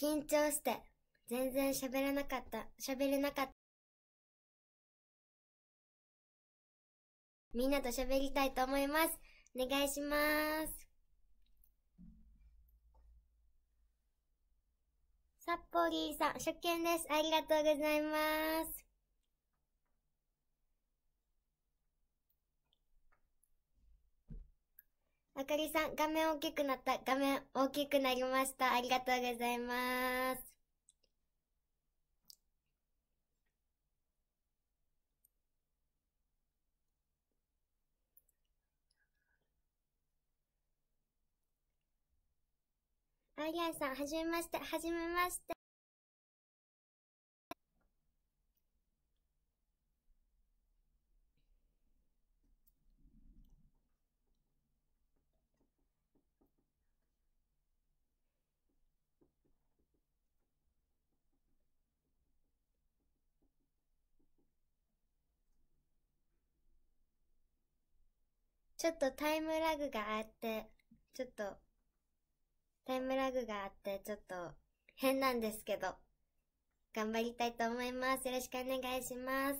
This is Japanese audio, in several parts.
緊張して、全然喋れなかった、喋れなかった。みんなと喋りたいと思います。お願いします。サッポリーさん、初見です。ありがとうございます。あかりさん、画面大きくなった。画面大きくなりました。ありがとうございます。ありあさん、はじめまして、はじめまして。ちょっとタイムラグがあって、ちょっと、タイムラグがあって、ちょっと、変なんですけど、頑張りたいと思います。よろしくお願いします。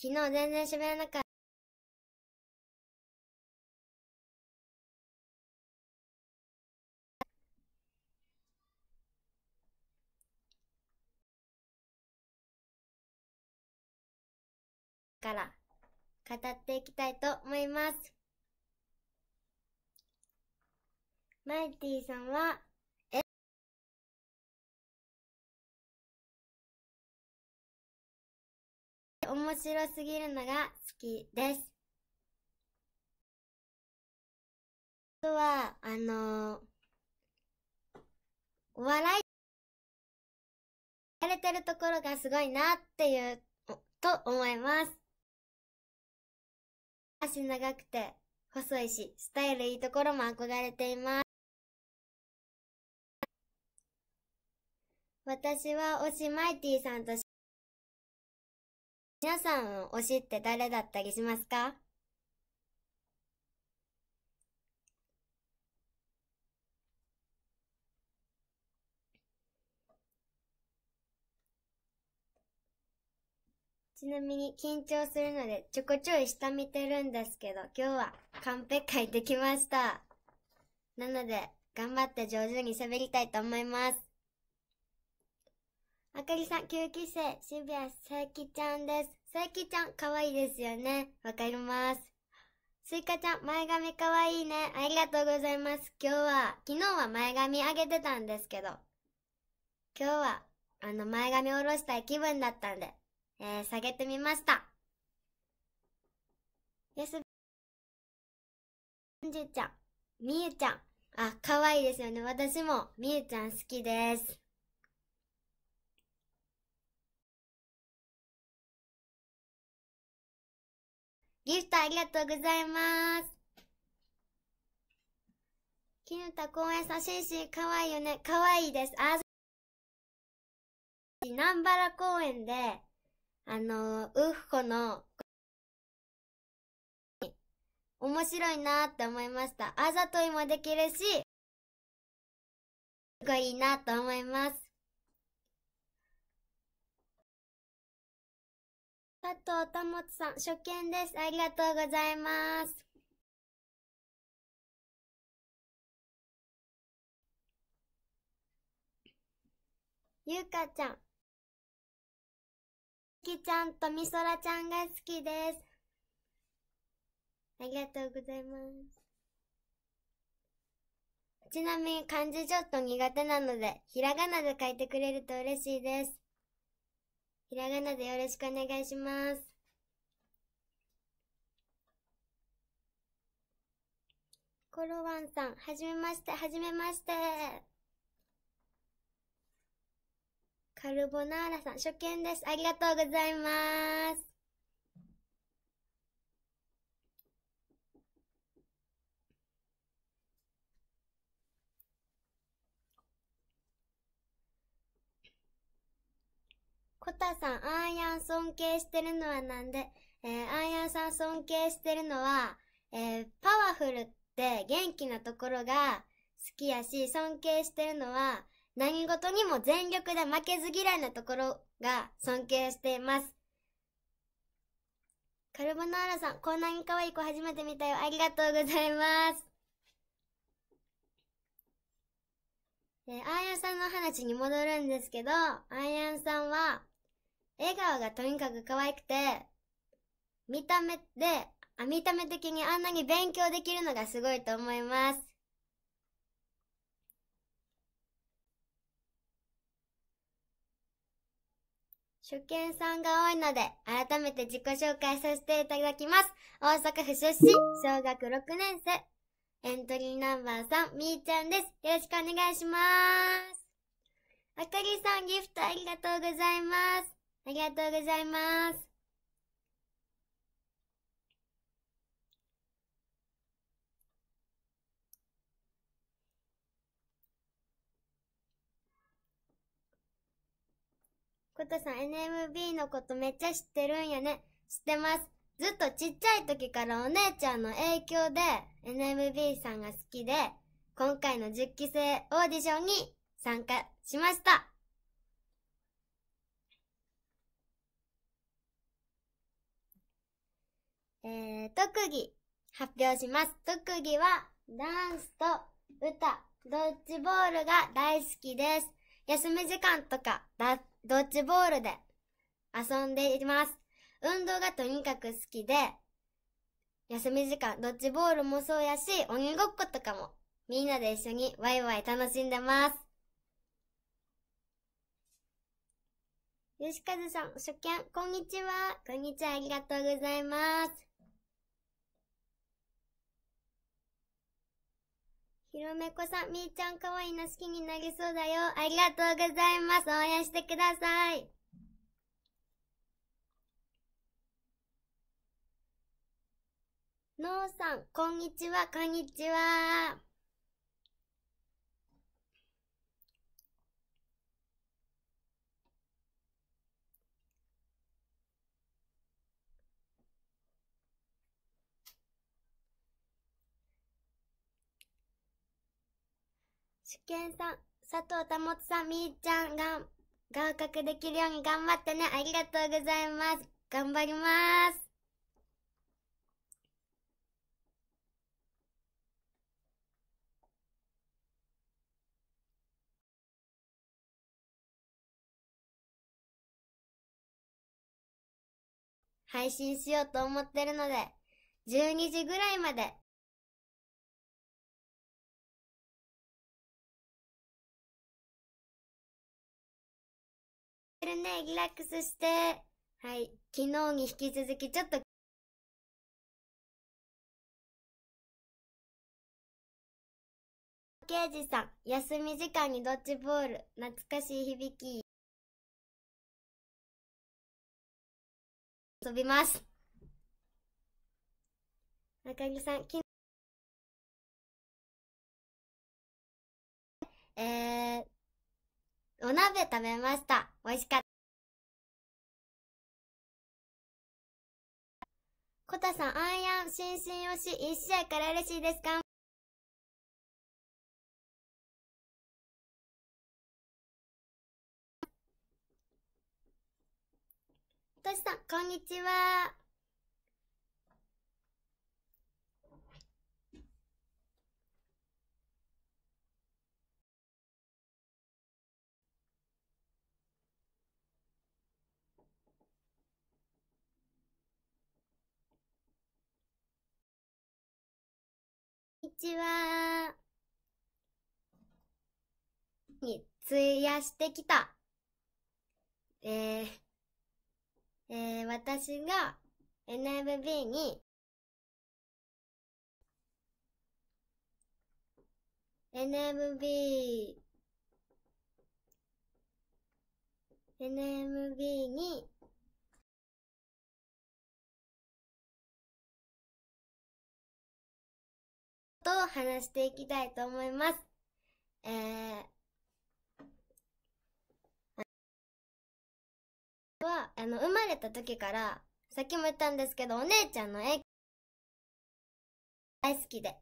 昨日全然喋らなかった。から語っていきたいと思います。マイティさんは、え、面白すぎるのが好きです。あとは、あのー、お笑い、されてるところがすごいなっていう、と思います。足長くて、細いし、スタイルいいところも憧れています。私は推しマイティさんと皆さんを推しって誰だったりしますかちなみに緊張するのでちょこちょい下見てるんですけど、今日は完璧書いてきました。なので、頑張って上手に喋りたいと思います。あかりさん、9期生、渋谷さゆきちゃんです。さゆきちゃん、かわいいですよね。わかります。スイカちゃん、前髪かわいいね。ありがとうございます。今日は、昨日は前髪上げてたんですけど、今日は、あの、前髪下ろしたい気分だったんで、えー、下げてみました。やすんじゅちゃん、みゆちゃん。あ、かわいいですよね。私もみゆちゃん好きです。ギフトありがとうございます。きぬた公園さん、シかわいいよね。かわいいです。あ、南原公園で、あの、ウッホの、面白いなって思いました。あざといもできるし、すごいいいなと思います。佐藤たもつさん、初見です。ありがとうございます。ゆうかちゃん、きちゃんとみそらちゃんが好きです。ありがとうございます。ちなみに漢字ちょっと苦手なので、ひらがなで書いてくれると嬉しいです。ひらがなでよろしくお願いします。コロワンさん、はじめまして、はじめまして。カルボナーラさん、初見です。ありがとうございます。コタさん、アーヤン尊敬してるのはなんで、えー、アーヤンさん尊敬してるのは、えー、パワフルって元気なところが好きやし、尊敬してるのは、何事にも全力で負けず嫌いなところが尊敬しています。カルボナーラさん、こんなに可愛い子初めて見たよ。ありがとうございます。え、アーヤンさんの話に戻るんですけど、アーヤンさんは、笑顔がとにかく可愛くて、見た目で、あ、見た目的にあんなに勉強できるのがすごいと思います。初見さんが多いので、改めて自己紹介させていただきます。大阪府出身、小学6年生。エントリーナンバー3、みーちゃんです。よろしくお願いします。あかりさん、ギフトありがとうございます。ありがとうございます。ことさん NMB のことめっちゃ知ってるんやね。知ってます。ずっとちっちゃい時からお姉ちゃんの影響で NMB さんが好きで、今回の10期生オーディションに参加しました。えー、特技発表します。特技はダンスと歌、ドッジボールが大好きです。休み時間とか、脱ドッジボールで遊んでいます。運動がとにかく好きで、休み時間、ドッジボールもそうやし、鬼ごっことかも、みんなで一緒にワイワイ楽しんでます。よしかずさん、初見、こんにちは。こんにちは、ありがとうございます。ひろめこさん、みーちゃんかわいいの好きになりそうだよ。ありがとうございます。応援してください。のうさん、こんにちは、こんにちは。試んさん、佐藤保さん、みーちゃんが、合格できるように頑張ってね。ありがとうございます。頑張ります。配信しようと思ってるので、12時ぐらいまでね、リラックスして。はい。昨日に引き続き、ちょっと、刑事さん、休み時間にドッジボール、懐かしい響き。遊びます。中木さん、き日、えー、お鍋食べました。美味しかった。コタさん、アイアン、新進よし、一試合から嬉しいです。かとしさん、こんにちは。ちは。に費やしてきた。えー、えー、私が NFB に NMB NMB にことを話していきたいと思います。えー、は、あの、生まれた時から、さっきも言ったんですけど、お姉ちゃんの絵、大好きで。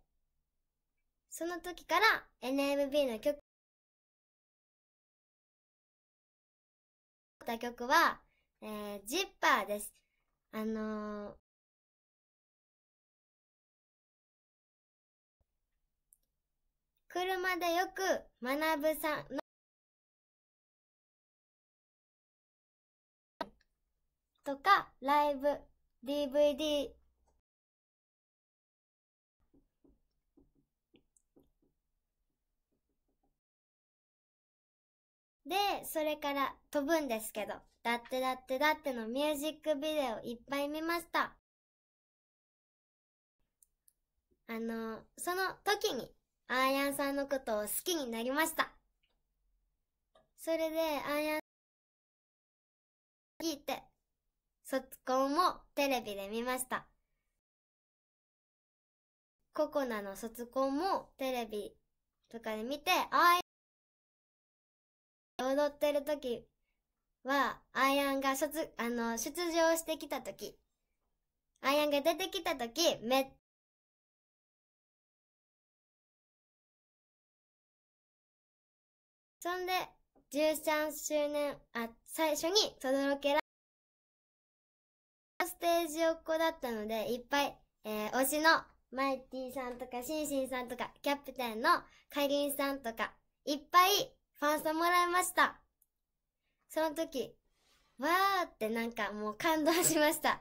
その時から NMB の曲、た曲は、えー、ジッパーです。あのー、車でよく学ぶさんのとかライブ、DVD で、それから飛ぶんですけど、だってだってだってのミュージックビデオいっぱい見ました。あの、その時にアーヤンさんのことを好きになりました。それで、アーヤン聞いて、卒婚もテレビで見ました。ココナの卒婚もテレビとかで見て、ああ、踊ってる時は、アーヤンが卒、あの、出場してきた時、アーヤンが出てきた時、めっそんで、13周年、あ、最初に、とどろけら、ステージ横だったので、いっぱい、えー、推しの、マイティさんとか、シンシンさんとか、キャプテンの、カリンさんとか、いっぱい、ファントもらいました。その時、わーってなんかもう感動しました。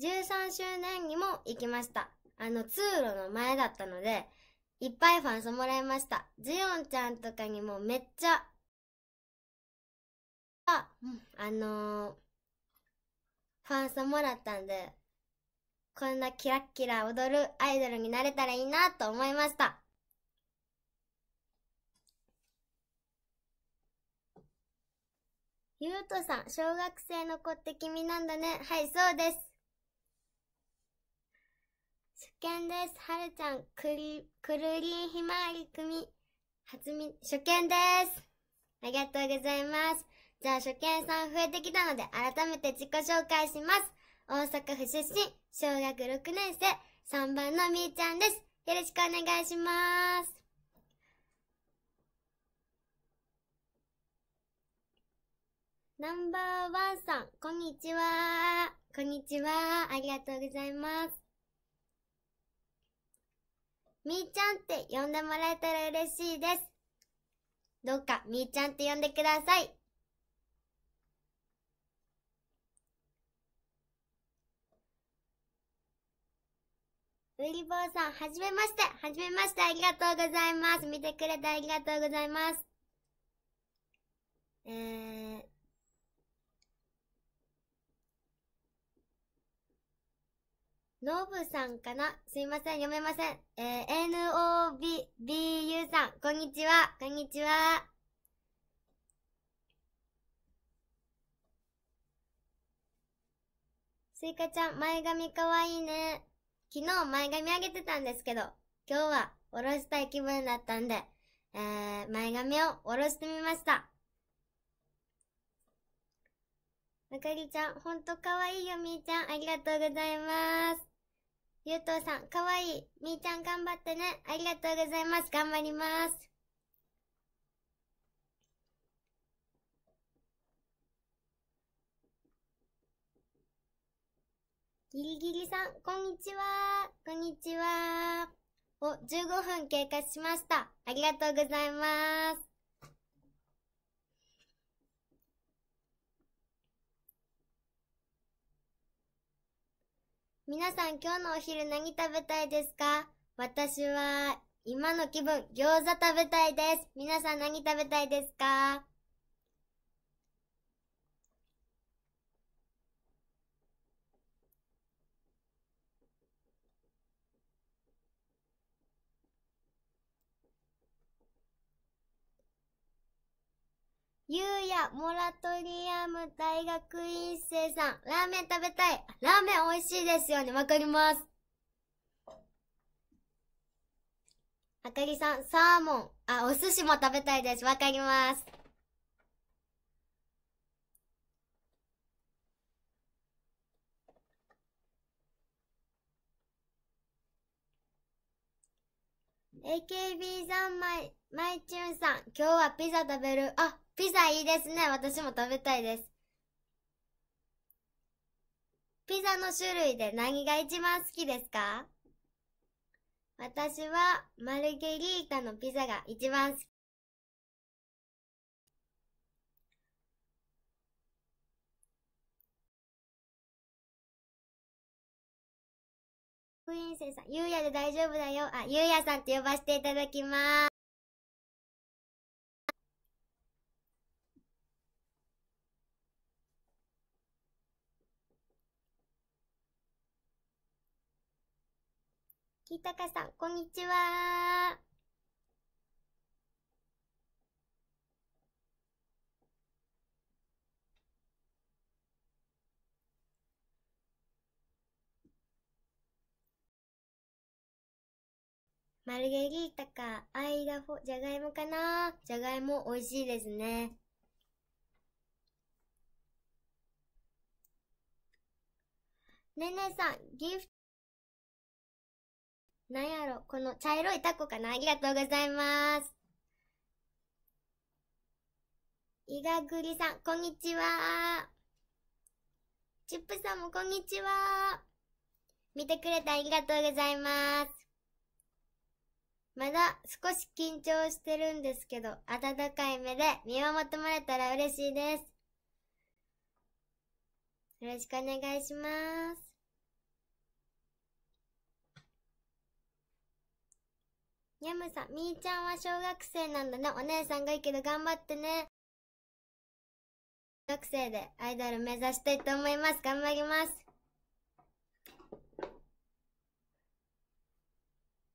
13周年にも行きました。あの、通路の前だったので、いっぱいファンソもらいました。ジオンちゃんとかにもめっちゃ、あ、のー、ファンソもらったんで、こんなキラッキラ踊るアイドルになれたらいいなと思いました。ゆうとさん、小学生の子って君なんだね。はい、そうです。初見です。はるちゃん、くり、くるりんひまわり組、初見、初見です。ありがとうございます。じゃあ、初見さん増えてきたので、改めて自己紹介します。大阪府出身、小学6年生、3番のみーちゃんです。よろしくお願いします。ナンバーワンさん、こんにちは。こんにちは。ありがとうございます。みーちゃんって呼んでもらえたら嬉しいです。どうかみーちゃんって呼んでください。ウィリボーさん、はじめまして。はじめまして。ありがとうございます。見てくれてありがとうございます。えー、ノブさんかなすいません、読めません。えー、NOBBU さん、こんにちは、こんにちは。スイカちゃん、前髪かわいいね。昨日前髪あげてたんですけど、今日はおろしたい気分だったんで、えー、前髪をおろしてみました。あかりちゃん、ほんとかわいいよ、みーちゃん。ありがとうございます。ゆうとうさん、かわいい。みーちゃん頑張ってね。ありがとうございます。頑張ります。ギリギリさん、こんにちは。こんにちは。お、15分経過しました。ありがとうございます。皆さん今日のお昼何食べたいですか私は今の気分餃子食べたいです。皆さん何食べたいですかゆうや、モラトリアム大学院生さん、ラーメン食べたい。ラーメン美味しいですよね。わかります。あかりさん、サーモン。あ、お寿司も食べたいです。わかります。AKB 三枚、まいちゅんさん、今日はピザ食べる。あ、ピザいいですね。私も食べたいです。ピザの種類で何が一番好きですか私はマルゲリータのピザが一番好き。クイーンセンさん、ゆうやで大丈夫だよ。あ、ゆうやさんって呼ばせていただきます。ひたかさん、こんにちは。マルゲリータか、アイフォ、じゃがいもかなじゃがいも美味しいですね。ねねさん、ギフなんやろ、この茶色いタコかなありがとうございます。イガグリさん、こんにちは。チップさんもこんにちは。見てくれてありがとうございます。まだ少し緊張してるんですけど、温かい目で見守ってもらえたら嬉しいです。よろしくお願いします。ニャさん、みーちゃんは小学生なんだね。お姉さんがいいけど頑張ってね。学生でアイドル目指したいと思います。頑張ります。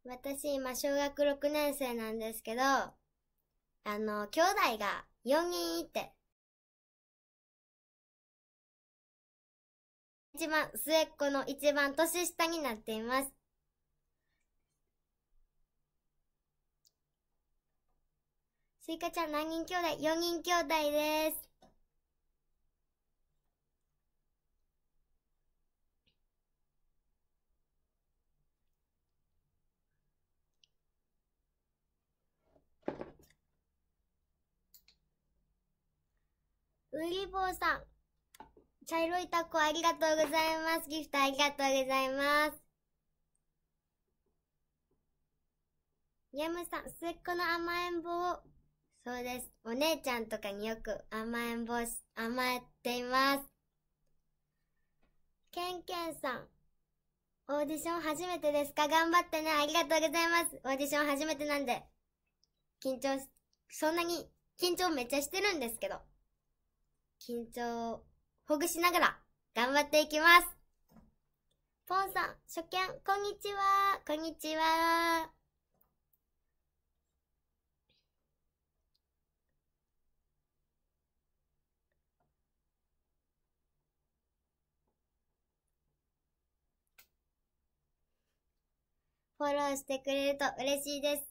私、今、小学6年生なんですけど、あの、兄弟が4人いて、一番、末っ子の一番年下になっています。スイカちゃん何人兄弟 ?4 人兄弟です。ウリボーさん。茶色いタコありがとうございます。ギフトありがとうございます。ヤムさん、末っ子の甘えん坊をそうです。お姉ちゃんとかによく甘えん坊し、甘えています。ケンケンさん。オーディション初めてですか頑張ってね。ありがとうございます。オーディション初めてなんで。緊張し、そんなに緊張めっちゃしてるんですけど。緊張をほぐしながら頑張っていきます。ポンさん、初見、こんにちは。こんにちは。フォローしてくれると嬉しいです。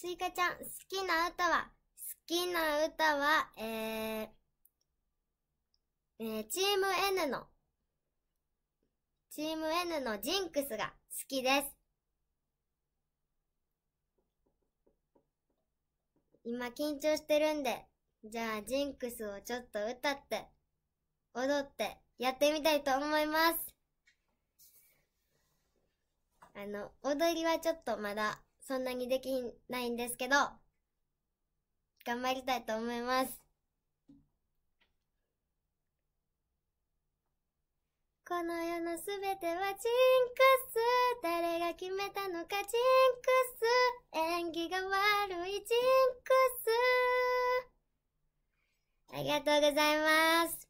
スイカちゃん、好きな歌は好きな歌は、えー、えー、チーム N の、チーム N のジンクスが好きです。今緊張してるんで、じゃあ、ジンクスをちょっと歌って、踊って、やってみたいと思います。あの、踊りはちょっとまだ、そんなにできないんですけど、頑張りたいと思います。この世のすべてはジンクス。誰が決めたのかジンクス。演技が悪いジンクス。ありがとうございます。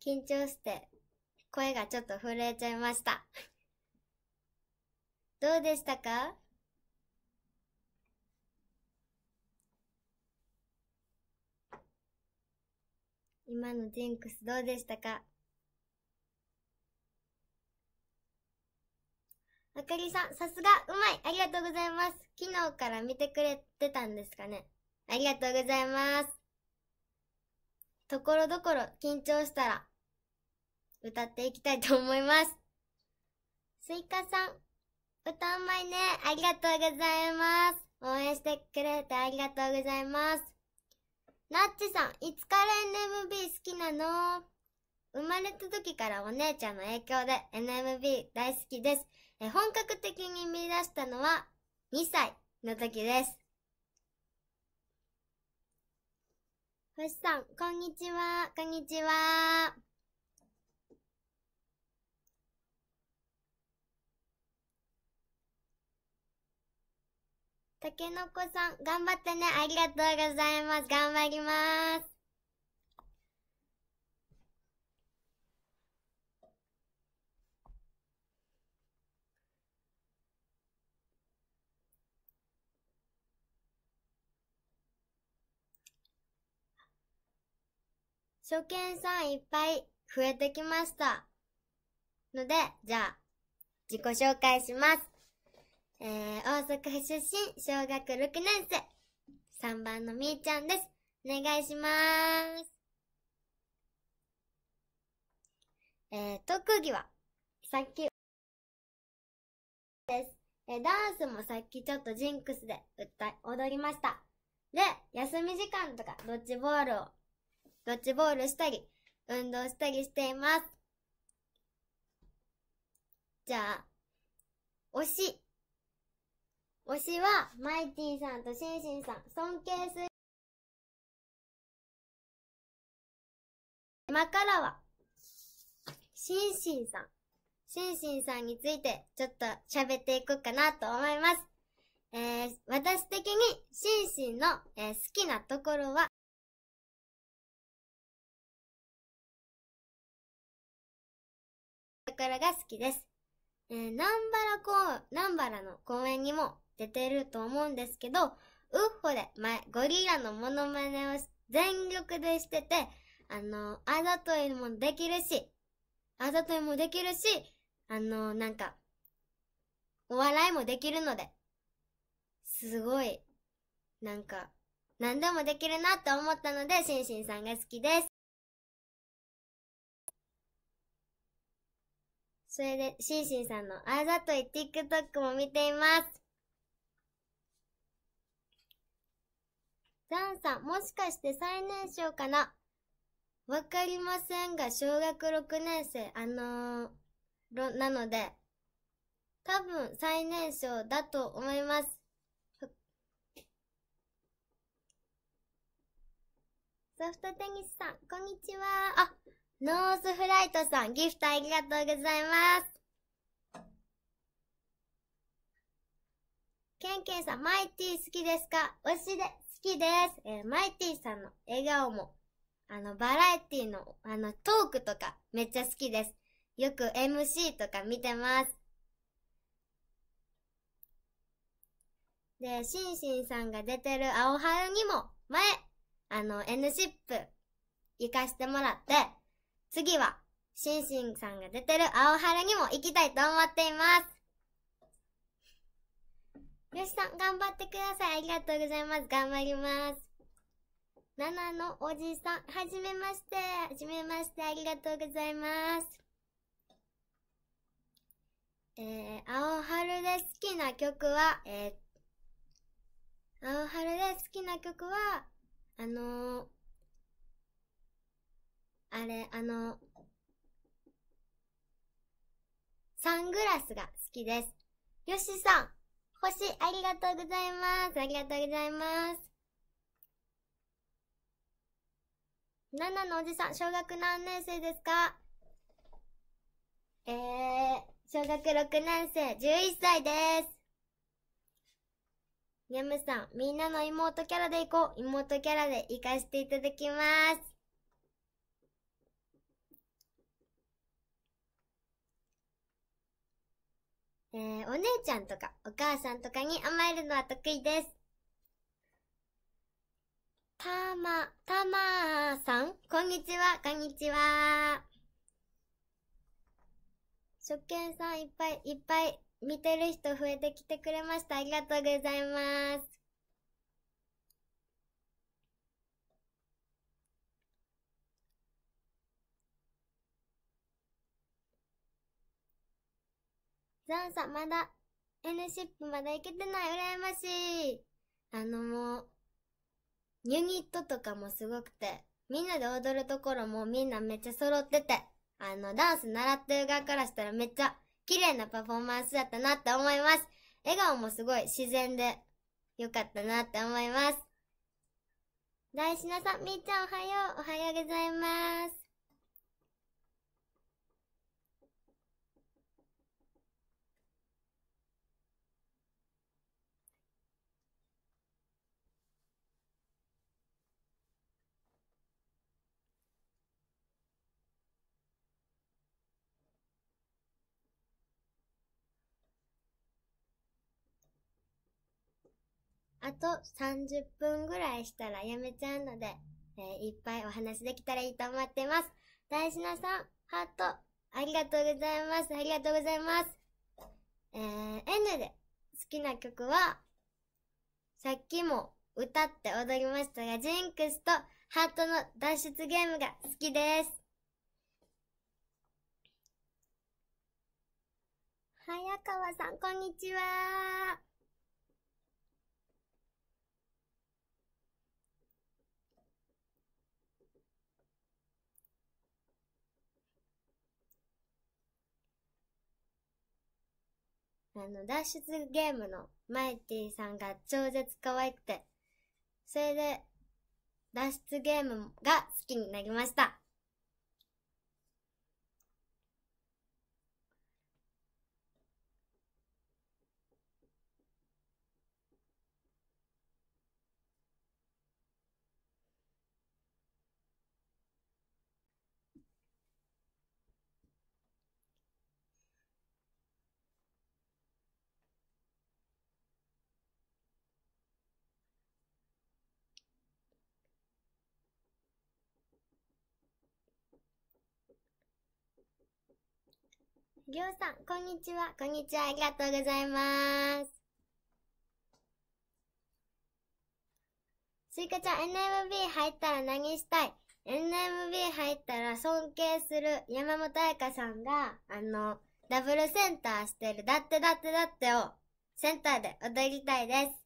緊張して、声がちょっと震えちゃいました。どうでしたか今のジンクスどうでしたかあかりさん、さすが、うまいありがとうございます。昨日から見てくれてたんですかね。ありがとうございます。ところどころ緊張したら、歌っていきたいと思います。スイカさん、歌うまいね。ありがとうございます。応援してくれてありがとうございます。ナッチさん、いつから NMB 好きなの生まれた時からお姉ちゃんの影響で NMB 大好きです。え本格的に見出したのは2歳の時です。星さん、こんにちは、こんにちは。たけのこさん、頑張ってね。ありがとうございます。頑張ります。初見さんいっぱい増えてきました。ので、じゃあ、自己紹介します。えー、大阪出身、小学6年生、3番のみーちゃんです。お願いしまーす。えー、特技は、さっき、です。えー、ダンスもさっきちょっとジンクスで歌い、踊りました。で、休み時間とか、ドッジボールをドッジボールしたり、運動したりしています。じゃあ、推し。推しは、マイティさんとシンシンさん、尊敬する。今からは、シンシンさん。シンシンさんについて、ちょっと喋っていこうかなと思います。えー、私的に、シンシンの、えー、好きなところは、桜が好きです。えー、南原公、南原の公園にも出てると思うんですけど、ウッホで前、ゴリラのモノマネを全力でしてて、あの、あざといもできるし、あざといもできるし、あの、なんか、お笑いもできるので、すごい、なんか、何でもできるなって思ったので、シンシンさんが好きです。それで、シンシンさんのあざとい TikTok も見ています。ザンさん、もしかして最年少かなわかりませんが、小学6年生、あのー、なので、多分最年少だと思います。ソフトテニスさん、こんにちは。あ、ノースフライトさん、ギフトありがとうございます。ケンケンさん、マイティ好きですか推しで、好きです。えー、マイティさんの笑顔も、あの、バラエティの、あの、トークとか、めっちゃ好きです。よく MC とか見てます。で、シンシンさんが出てる青春にも、前、あの、N シップ、行かしてもらって、次は、シンシンさんが出てる青春にも行きたいと思っています。よしさん、頑張ってください。ありがとうございます。頑張ります。ナナのおじさん、はじめまして。はじめまして。ありがとうございます。えー、青春で好きな曲は、えー、青春で好きな曲は、あのー、あれ、あの、サングラスが好きです。よしさん、星ありがとうございます。ありがとうございます。ななのおじさん、小学何年生ですかえー、小学6年生、11歳です。やむさん、みんなの妹キャラでいこう。妹キャラで行かしていただきます。えー、お姉ちゃんとかお母さんとかに甘えるのは得意です。たま、たまーさん、こんにちは、こんにちは。初見さんいっぱいいっぱい見てる人増えてきてくれました。ありがとうございます。ダンさん、まだ、N シップまだ行けてない、羨ましい。あのもう、ユニットとかもすごくて、みんなで踊るところもみんなめっちゃ揃ってて、あの、ダンス習ってる側からしたらめっちゃ綺麗なパフォーマンスだったなって思います。笑顔もすごい自然でよかったなって思います。大志なさん、みーちゃんおはよう、おはようございます。あと30分ぐらいしたらやめちゃうので、えー、いっぱいお話できたらいいと思ってます。大志なさん、ハート、ありがとうございます。ありがとうございます。えー、N で好きな曲は、さっきも歌って踊りましたが、ジンクスとハートの脱出ゲームが好きです。早川さん、こんにちは。あの、脱出ゲームのマイティさんが超絶可愛くて、それで、脱出ゲームが好きになりました。ぎょうさん、こんにちは。こんにちは。ありがとうございます。スイカちゃん、NMB 入ったら何したい ?NMB 入ったら尊敬する山本彩香さんが、あの、ダブルセンターしてる、だってだってだってを、センターで踊りたいです。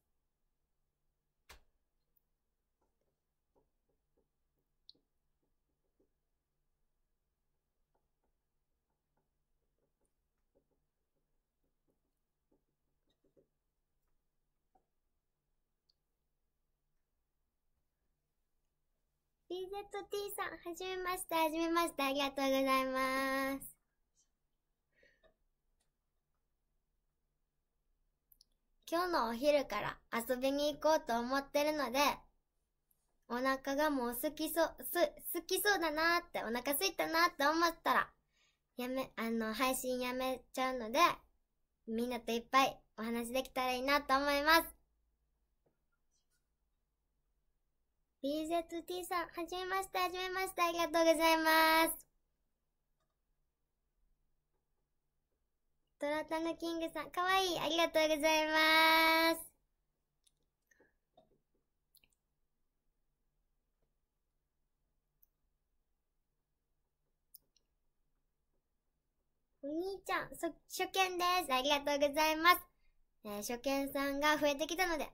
TZT さん、はじめまして、はじめまして、ありがとうございます。今日のお昼から遊びに行こうと思ってるので、お腹がもう好きそう、す、好きそうだなーって、お腹すいたなーって思ったら、やめ、あの、配信やめちゃうので、みんなといっぱいお話できたらいいなと思います。BZT さん、はじめまして、はじめまして、ありがとうございます。トラタヌキングさん、かわいい、ありがとうございます。お兄ちゃん、そ、初見です。ありがとうございます。えー、初見さんが増えてきたので、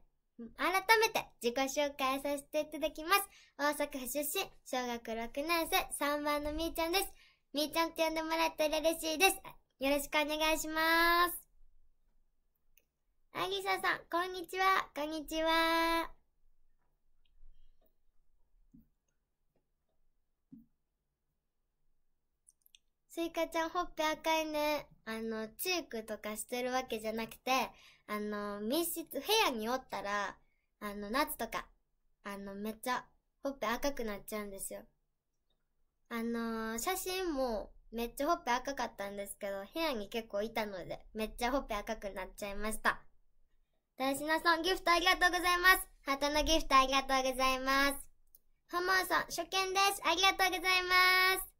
改めて自己紹介させていただきます。大阪府出身、小学6年生、3番のみーちゃんです。みーちゃんって呼んでもらえたら嬉しいです。よろしくお願いします。あぎささん、こんにちは、こんにちは。スイカちゃんほっぺ赤いね。あの、チークとかしてるわけじゃなくて、あの、密室、部屋におったら、あの、夏とか、あの、めっちゃ、ほっぺ赤くなっちゃうんですよ。あの、写真も、めっちゃほっぺ赤かったんですけど、部屋に結構いたので、めっちゃほっぺ赤くなっちゃいました。大事なさん、ギフトありがとうございます。旗のギフトありがとうございます。ハモンさん、初見です。ありがとうございます。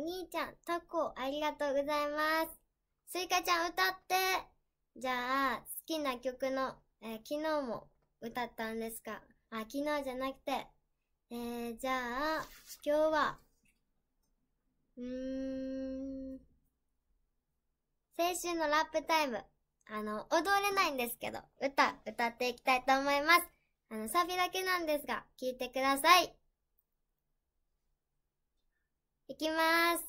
お兄ちゃん、タコ、ありがとうございます。スイカちゃん、歌ってじゃあ、好きな曲の、えー、昨日も歌ったんですかあ、昨日じゃなくて、えー、じゃあ、今日は、うーん、青春のラップタイム。あの、踊れないんですけど、歌、歌っていきたいと思います。あの、サビだけなんですが、聴いてください。いきます。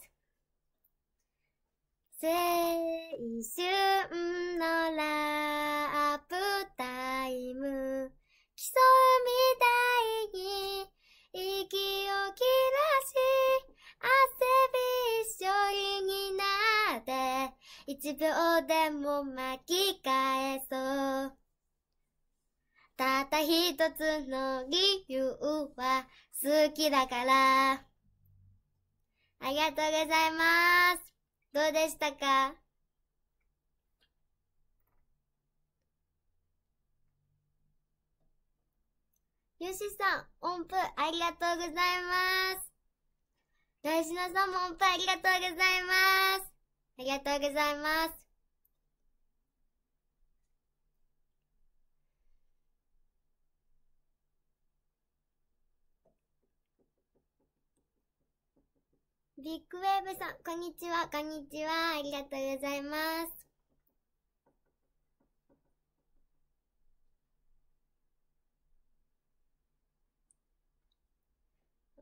青春のラップタイム。競うみたいに息を切らし、汗びっしょりになって、一秒でも巻き返そう。たった一つの理由は好きだから。ありがとうございます。どうでしたかよしさん、音符ありがとうございます。大事なさんも音符ありがとうございます。ありがとうございます。ビッグウェーブさん、こんにちは、こんにちは。ありがとうございます。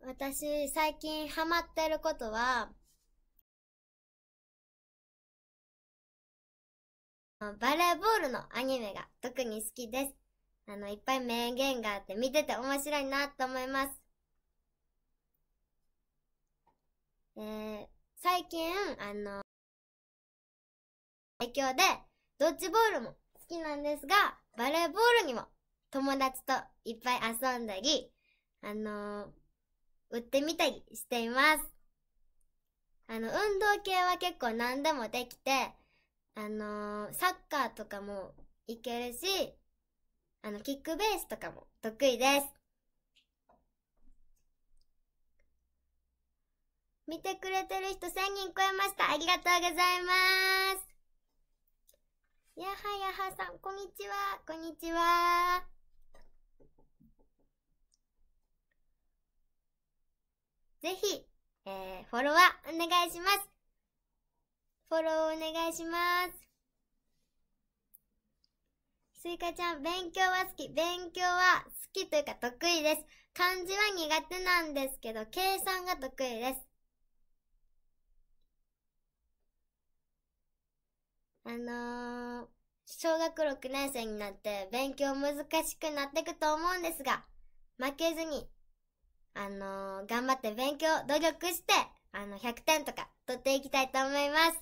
私、最近ハマってることは、バレーボールのアニメが特に好きです。あの、いっぱい名言があって見てて面白いなと思います。で、最近、あの、影響で、ドッジボールも好きなんですが、バレーボールにも友達といっぱい遊んだり、あのー、売ってみたりしています。あの、運動系は結構何でもできて、あのー、サッカーとかもいけるし、あの、キックベースとかも得意です。見てくれてる人1000人超えました。ありがとうございます。やはやはさん、こんにちは。こんにちは。ぜひ、えー、フォロワーお願いします。フォローお願いします。スイカちゃん、勉強は好き。勉強は好きというか得意です。漢字は苦手なんですけど、計算が得意です。あのー、小学6年生になって勉強難しくなっていくと思うんですが、負けずに、あのー、頑張って勉強、努力して、あの、100点とか取っていきたいと思います。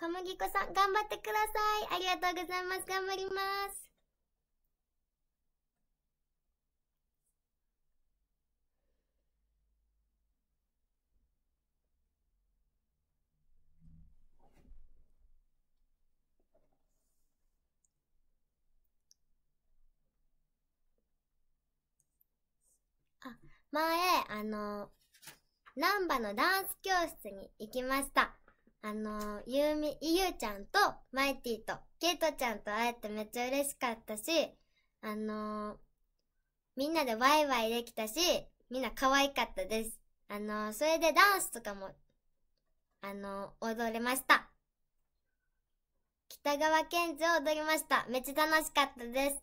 小麦粉さん、頑張ってください。ありがとうございます。頑張ります。前、あの、ナンバのダンス教室に行きました。あの、ゆうみ、ゆうちゃんと、マイティと、ケイトちゃんと会えてめっちゃ嬉しかったし、あのみんなでワイワイできたし、みんな可愛かったです。あのそれでダンスとかも、あの踊れました。北川賢治を踊りました。めっちゃ楽しかったです。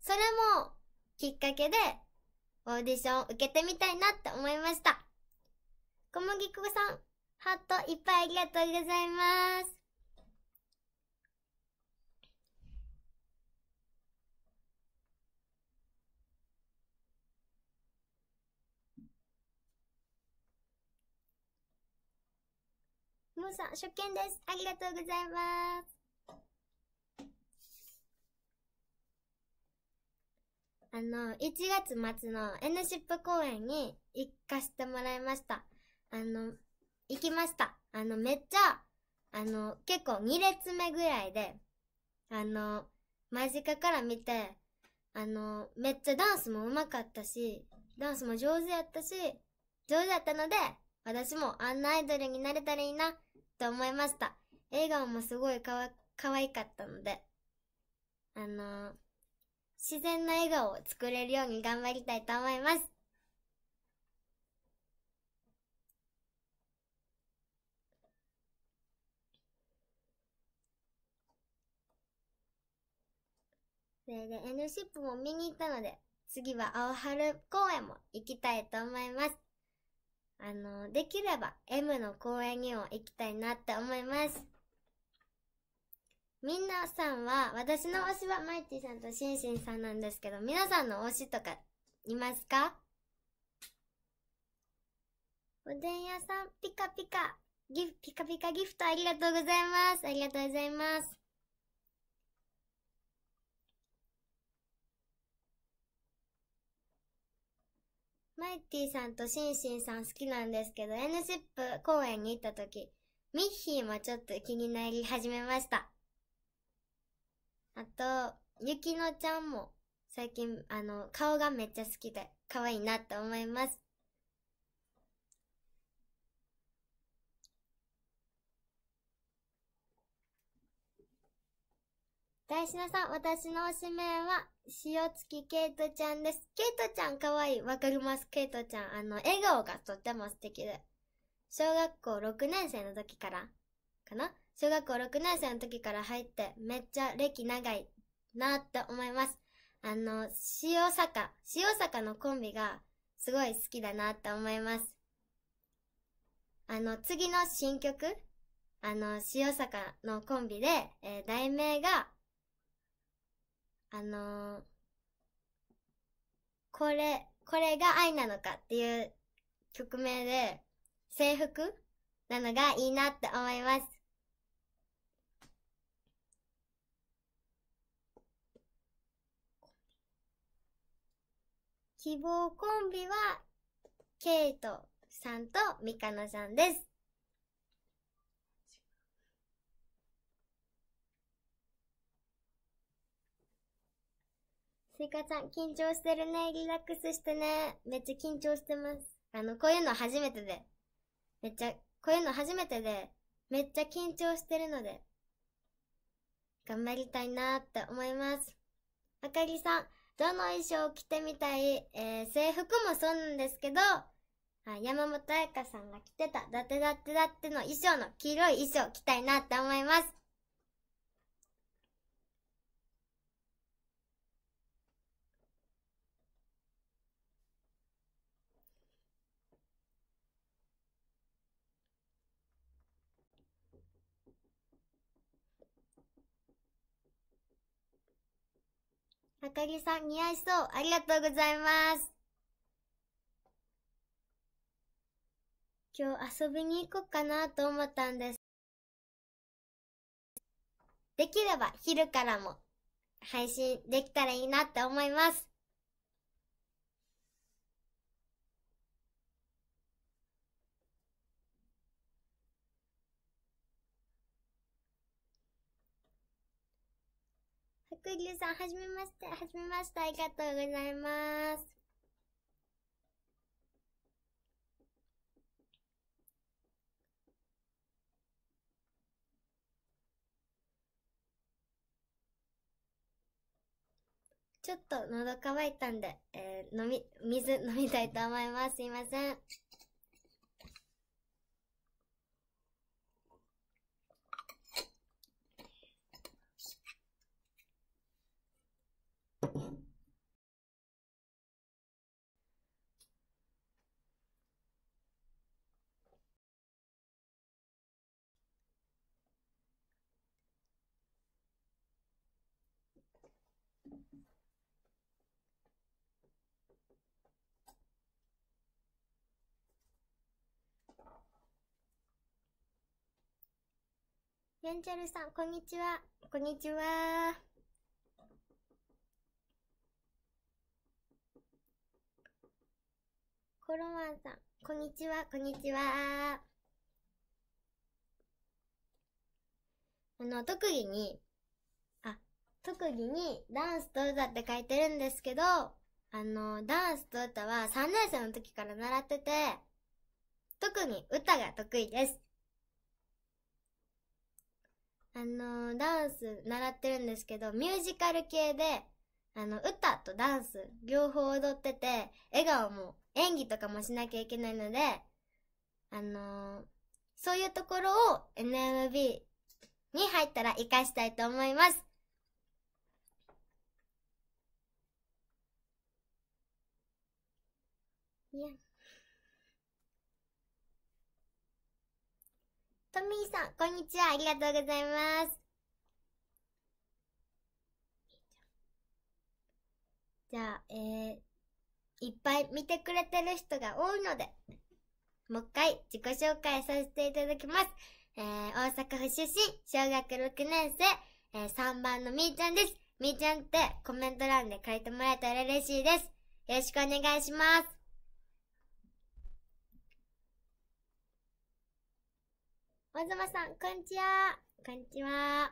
それも、きっかけで、オーディションを受けてみたいなって思いました。小麦粉さん、ハートいっぱいありがとうございます。ムーさん、初見です。ありがとうございます。あの、1月末の N シップ公演に行かせてもらいました。あの、行きました。あの、めっちゃ、あの、結構2列目ぐらいで、あの、間近から見て、あの、めっちゃダンスも上手かったし、ダンスも上手やったし、上手やったので、私もあんなアイドルになれたらいいな、と思いました。笑顔もすごいかわ、可愛かったので、あの自然な笑顔を作れるように頑張りたいと思います。それで N シップも見に行ったので、次は青春公園も行きたいと思います。あの、できれば M の公園にも行きたいなって思います。みんなさんは、私の推しはマイティさんとシンシンさんなんですけど、皆さんの推しとか、いますかおでん屋さん、ピカピカ、ギフ、ピカピカギフトありがとうございます。ありがとうございます。マイティさんとシンシンさん好きなんですけど、N シップ公演に行った時、ミッヒーもちょっと気になり始めました。あと、ゆきのちゃんも、最近、あの、顔がめっちゃ好きで、可愛いなって思います。大品さん、私のおしめは、塩月きケイトちゃんです。ケイトちゃん可愛い。わかります。ケイトちゃん。あの、笑顔がとっても素敵で。小学校6年生の時から、かな小学校6年生の時から入って、めっちゃ歴長いなって思います。あの、塩坂、塩坂のコンビがすごい好きだなって思います。あの、次の新曲、あの、塩坂のコンビで、えー、題名が、あのー、これ、これが愛なのかっていう曲名で、制服なのがいいなって思います。希望コンビは、ケイトさんとミカナさんです。スイカちゃん、緊張してるね。リラックスしてね。めっちゃ緊張してます。あの、こういうの初めてで。めっちゃ、こういうの初めてで、めっちゃ緊張してるので、頑張りたいなって思います。あかりさん、どの衣装を着てみたい、えー、制服もそうなんですけど、山本彩香さんが着てた、だてだてだっての衣装の黄色い衣装を着たいなって思います。あかりさん似合いそう。ありがとうございます。今日遊びに行こうかなと思ったんです。できれば昼からも配信できたらいいなって思います。さん、はじめまして、はじめまして、ありがとうございます。ちょっと喉乾いたんで、えー、飲み、水飲みたいと思います。すいません。ユンチャルさん、こんにちは。こんにちは。コロマンさん、こんにちは。こんにちは。あの、特技に、あ、特技にダンスと歌って書いてるんですけど、あの、ダンスと歌は3年生の時から習ってて、特に歌が得意です。あの、ダンス習ってるんですけど、ミュージカル系で、あの、歌とダンス、両方踊ってて、笑顔も、演技とかもしなきゃいけないので、あのそういうところを NMB に入ったら活かしたいと思います。いや。トミーさん、こんにちは。ありがとうございます。じゃあ、えー、いっぱい見てくれてる人が多いので、もう一回自己紹介させていただきます。えー、大阪府出身、小学6年生、えー、3番のみーちゃんです。みーちゃんってコメント欄で書いてもらえたら嬉しいです。よろしくお願いします。まずまさん、こんにちは。こんにちは。は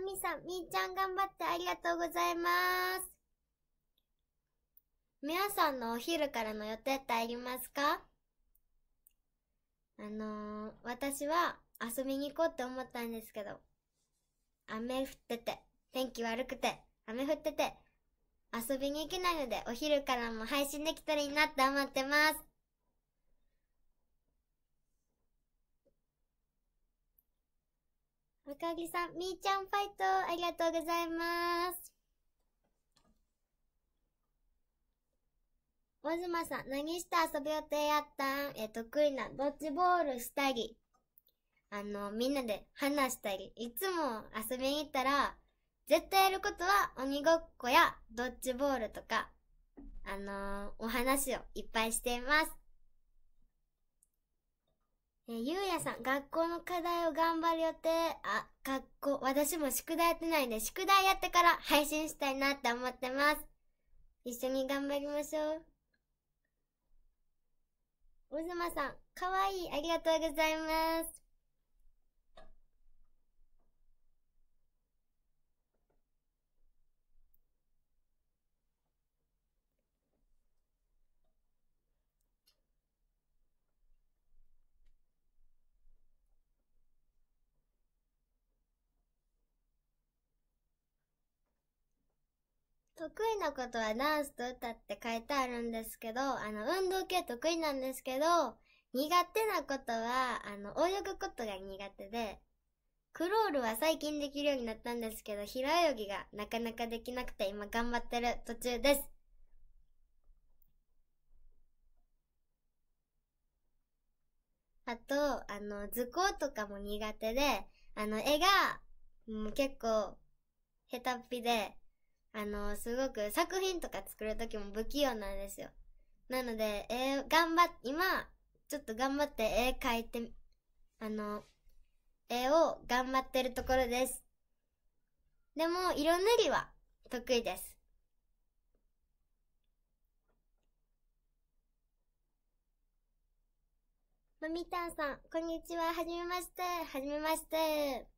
みさん、みーちゃん頑張ってありがとうございます。みなさんのお昼からの予定ってありますかあのー、私は遊びに行こうって思ったんですけど、雨降ってて、天気悪くて、雨降ってて、遊びに行けないので、お昼からも配信できたらいいなって思ってます。赤木さん、みーちゃんファイト、ありがとうございます。わずまさん、何して遊ぶ予定やったんえ、得意な、ドッジボールしたり、あの、みんなで話したり、いつも遊びに行ったら、絶対やることは鬼ごっこやドッジボールとか、あのー、お話をいっぱいしています。え、ゆうやさん、学校の課題を頑張る予定、あ、学校、私も宿題やってないんで、宿題やってから配信したいなって思ってます。一緒に頑張りましょう。うずさん、かわいい、ありがとうございます。得意なことはダンスと歌って書いてあるんですけど、あの、運動系得意なんですけど、苦手なことは、あの、泳ぐことが苦手で、クロールは最近できるようになったんですけど、平泳ぎがなかなかできなくて今頑張ってる途中です。あと、あの、図工とかも苦手で、あの、絵が、もう結構、下手っぴで、あの、すごく作品とか作るときも不器用なんですよ。なので、えー、頑張っ、今、ちょっと頑張って絵描いて、あの、絵を頑張ってるところです。でも、色塗りは得意です。まみたんさん、こんにちは。はじめまして。はじめまして。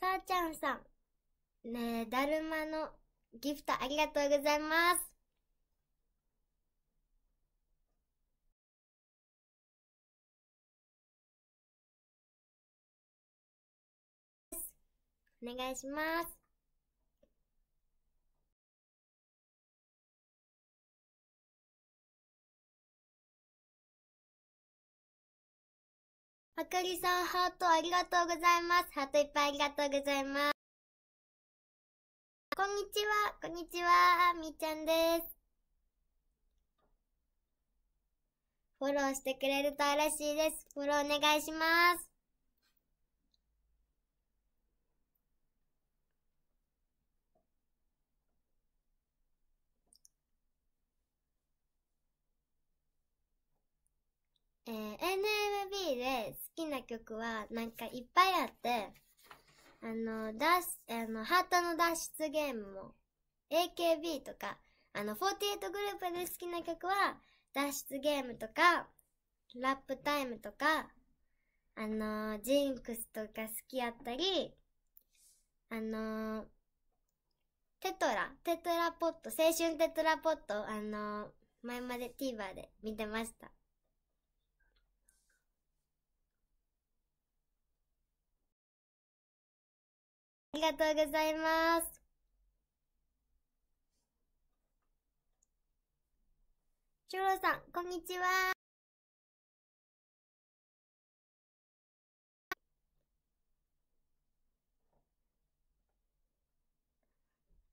さあちゃんさん。ねえ、だるまのギフトありがとうございます。お願いします。あかりさん、ハートありがとうございます。ハートいっぱいありがとうございます。こんにちは、こんにちは、みーちゃんです。フォローしてくれると嬉しいです。フォローお願いします。えー、NMB で好きな曲はなんかいっぱいあって、あの、ダッシュ、あの、ハートの脱出ゲームも、AKB とか、あの、48グループで好きな曲は、脱出ゲームとか、ラップタイムとか、あの、ジンクスとか好きやったり、あの、テトラ、テトラポット、青春テトラポット、あの、前まで TVer で見てました。ありがとうございます。チョロさん、こんにちは。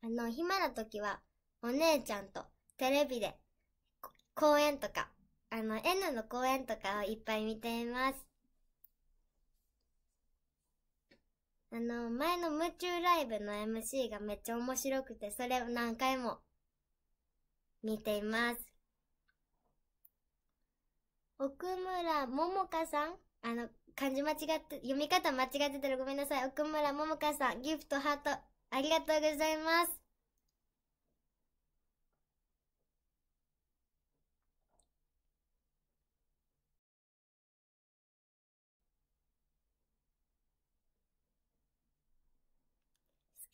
あの、暇な時は、お姉ちゃんとテレビで、公演とか、あの、N の公演とかをいっぱい見ています。あの、前の夢中ライブの MC がめっちゃ面白くて、それを何回も見ています。奥村桃かさんあの、漢字間違って、読み方間違ってたらごめんなさい。奥村桃かさん、ギフトハート、ありがとうございます。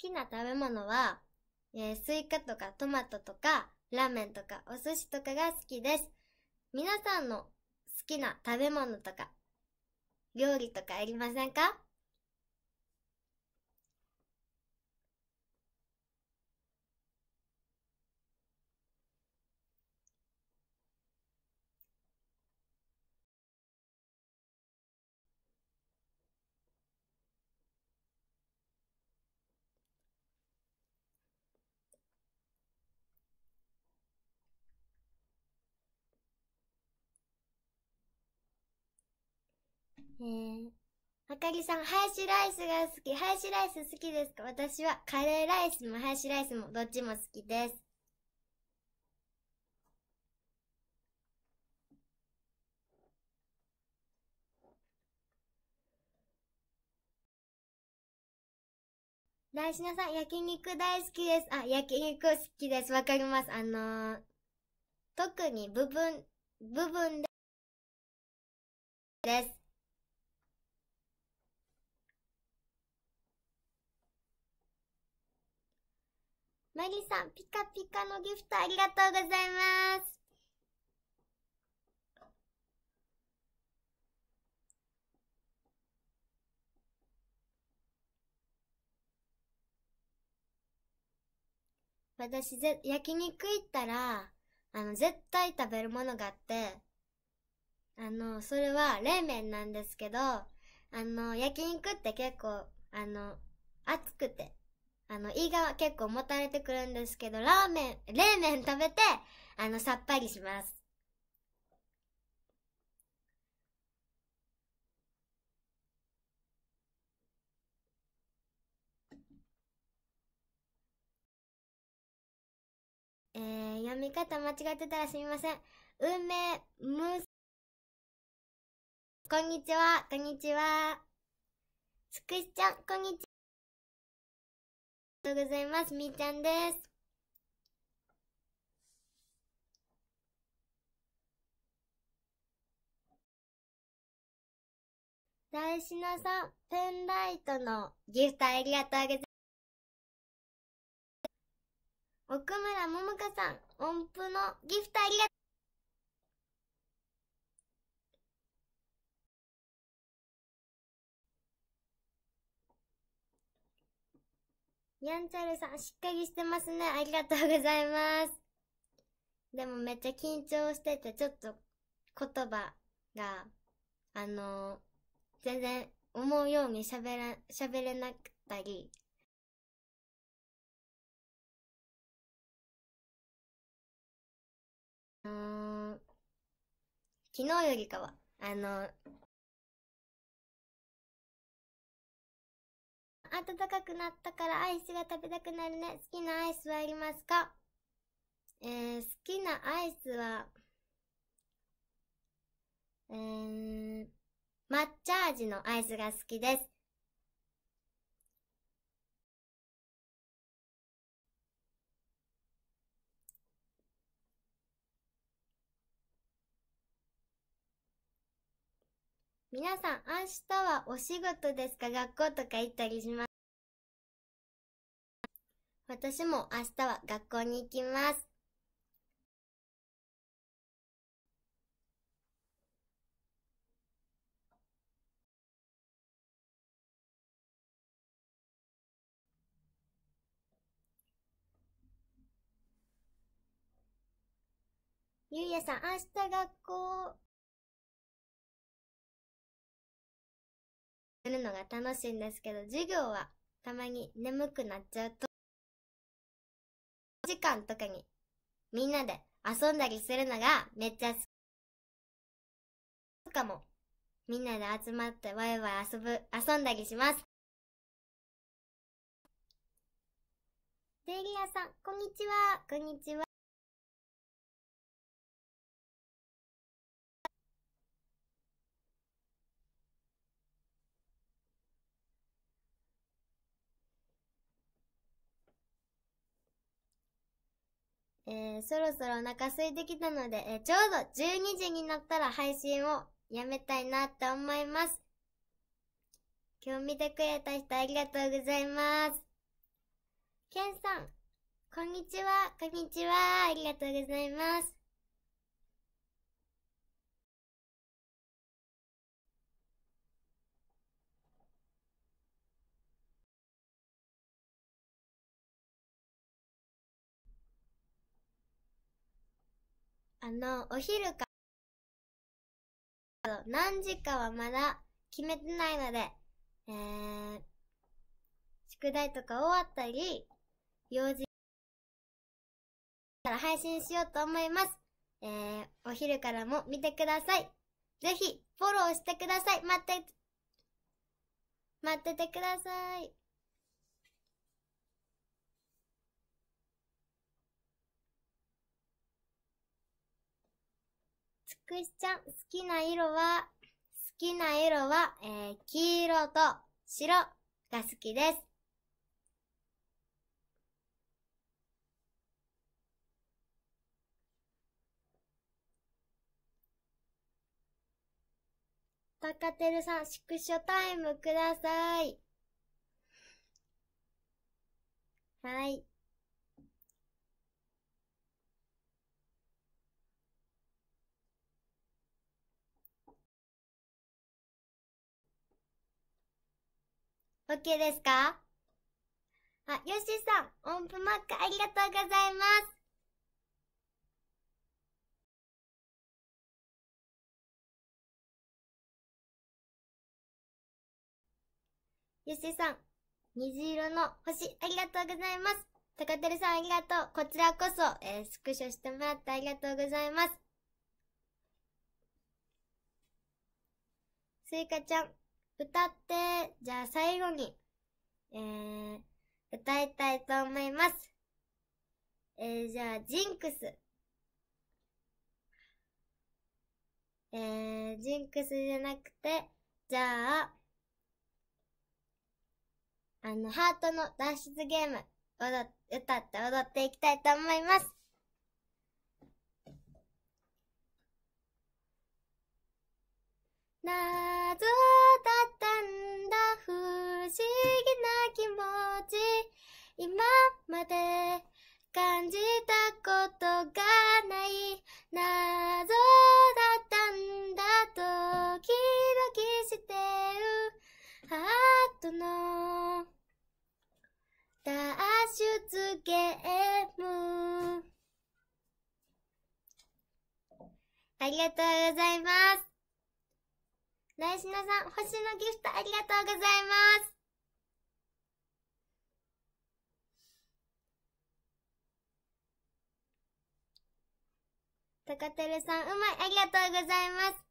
きな食べ物は、えー、スイカとかトマトとか、ラーメンとか、お寿司とかが好きです。皆さんの好きな食べ物とか、料理とかありませんかえー、あかりさん、ハヤシライスが好き。ハヤシライス好きですか私はカレーライスもハヤシライスもどっちも好きです。大品さん、焼肉大好きです。あ、焼肉好きです。わかります。あのー、特に部分、部分で、です。マリさん、ピカピカのギフトありがとうございます。私ぜ、焼肉行ったら、あの、絶対食べるものがあって、あの、それは冷麺なんですけど、あの、焼肉って結構、あの、暑くて、あの、胃が結構もたれてくるんですけど、ラーメン、冷麺食べて、あの、さっぱりします。えー、読み方間違ってたらすみません。運命、む、こんにちは、こんにちは。つくしちゃん、こんにちは。がとうございます。みーちゃんです。大志野さん、ペンライトのギフトありがとうございます。奥村ももかさん、音符のギフトありがとうにゃんちゃるさん、しっかりしてますね。ありがとうございます。でもめっちゃ緊張してて、ちょっと言葉が、あのー、全然思うように喋ら、喋れなくたり、あのー、昨日よりかは、あのー、暖かくなったからアイスが食べたくなるね。好きなアイスはありますかえー、好きなアイスは、えー、抹茶味のアイスが好きです。皆さん、明日はお仕事ですか学校とか行ったりします私も明日は学校に行きます。ゆうやさん、明日学校るのが楽しいんですけど、授業はたまに眠くなっちゃうと、時間とかにみんなで遊んだりするのがめっちゃ好き。とかもみんなで集まってワイワイ遊ぶ、遊んだりします。デイリアさん、こんにちは。こんにちは。えー、そろそろお腹空いてきたので、えー、ちょうど12時になったら配信をやめたいなって思います。今日見てくれた人ありがとうございます。ケンさん、こんにちは、こんにちは、ありがとうございます。あの、お昼か、何時かはまだ決めてないので、えー、宿題とか終わったり、用事から配信しようと思います。えー、お昼からも見てください。ぜひ、フォローしてください。待って、待っててください。つくしちゃん、好きな色は、好きな色は、えー、黄色と白が好きです。たかてるさん、縮小タイムください。はい。OK ですかあ、ヨッシーさん、音符マークありがとうございます。ヨッシーさん、虹色の星ありがとうございます。高照さんありがとう。こちらこそ、えー、スクショしてもらってありがとうございます。スイカちゃん、歌って、じゃあ最後に、えー、歌いたいと思います。えー、じゃあ、ジンクス。えー、ジンクスじゃなくて、じゃあ、あの、ハートの脱出ゲーム、歌って踊っていきたいと思います。謎だったんだ不思議な気持ち今まで感じたことがない謎だったんだドキドキしてるハートの脱出ゲームありがとうございます大品さん、星のギフトありがとうございます。高照さん、うまい、ありがとうございます。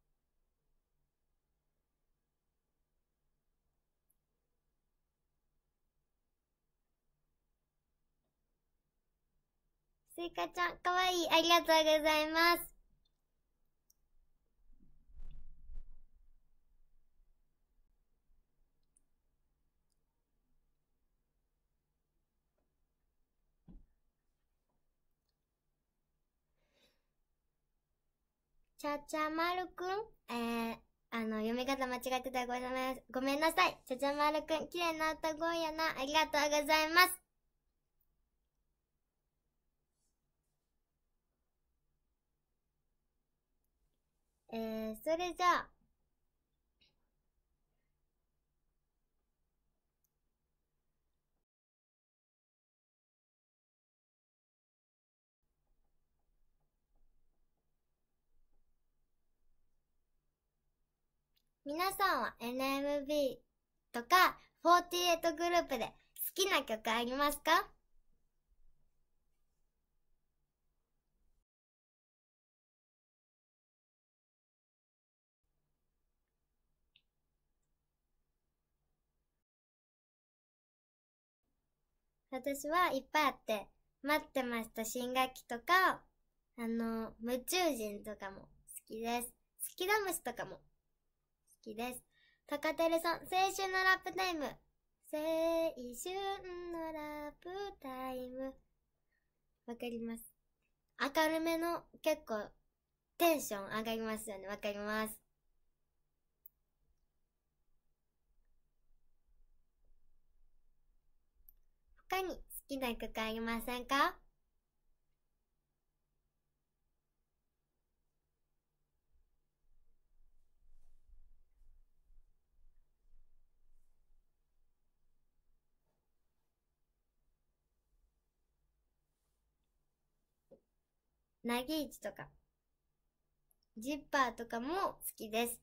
スイカちゃん、かわいい、ありがとうございます。ちゃちゃまるくんえー、あの、読み方間違ってたらごめんごめんなさい。ちゃちゃまるくん、綺麗な歌声やな。ありがとうございます。えー、それじゃあ、皆さんは NMB とか48グループで好きな曲ありますか私はいっぱいあって、待ってました新学期とか、あの、夢中人とかも好きです。好きだ虫とかもきです。タカテル青春のラップタイム。青春のラップタイム。わかります。明るめの結構テンション上がりますよね。わかります。他に好きな曲ありませんか投げ市とか、ジッパーとかも好きです。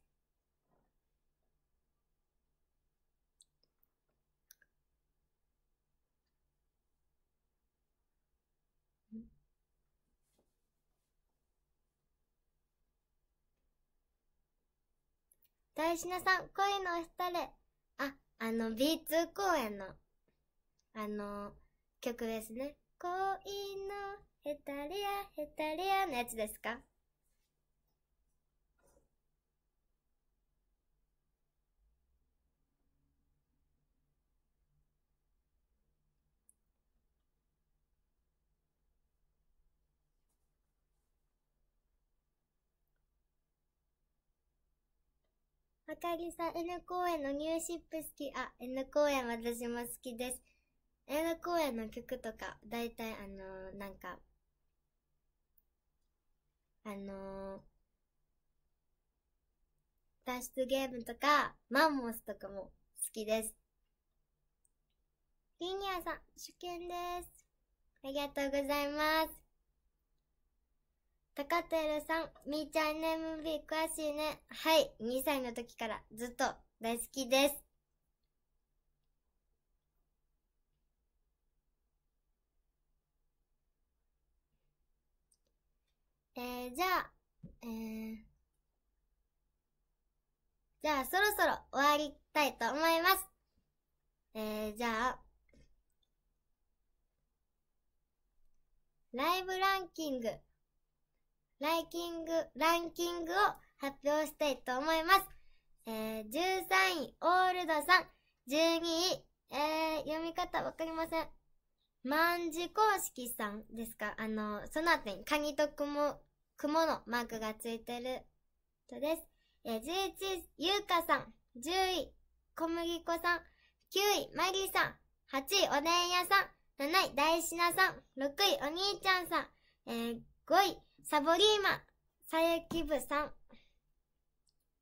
大志なさん、恋のお二れ。あ、あの、B2 公演の、あの、曲ですね。恋のヘタレア、ヘタレアのやつですか赤木さん、N 公演のニューシップ好き。あ、N 公演私も好きです。N 公演の曲とか、だいたいあのー、なんか、あのー、脱出ゲームとか、マンモスとかも好きです。リニアさん、初見です。ありがとうございます。高カさん、みーちゃん NMB 詳しいね。はい、2歳の時からずっと大好きです。えー、じゃあ、えー、じゃあ、そろそろ終わりたいと思います。えー、じゃあ、ライブランキング、ライキング、ランキングを発表したいと思います。えー、13位、オールドさん、12位、えー、読み方わかりません。万事公式さんですかあの、その後にカニクも雲のマークがついてる人です。え11位、ゆうかさん。10位、小麦粉さん。9位、まぎさん。8位、おでん屋さん。7位、大しなさん。6位、お兄ちゃんさん。えー、5位、サボリーマン。さゆきぶさん。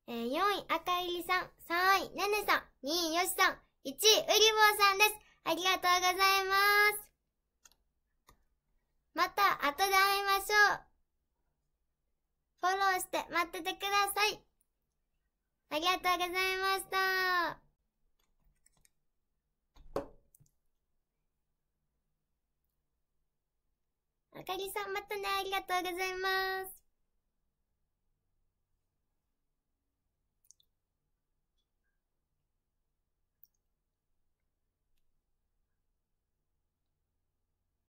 えー、4位、赤いりさん。3位、ねねさん。2位、よしさん。1位、うりぼうさんです。ありがとうございます。また、後で会いましょう。フォローして待っててください。ありがとうございました。あかりさん、またね、ありがとうございます。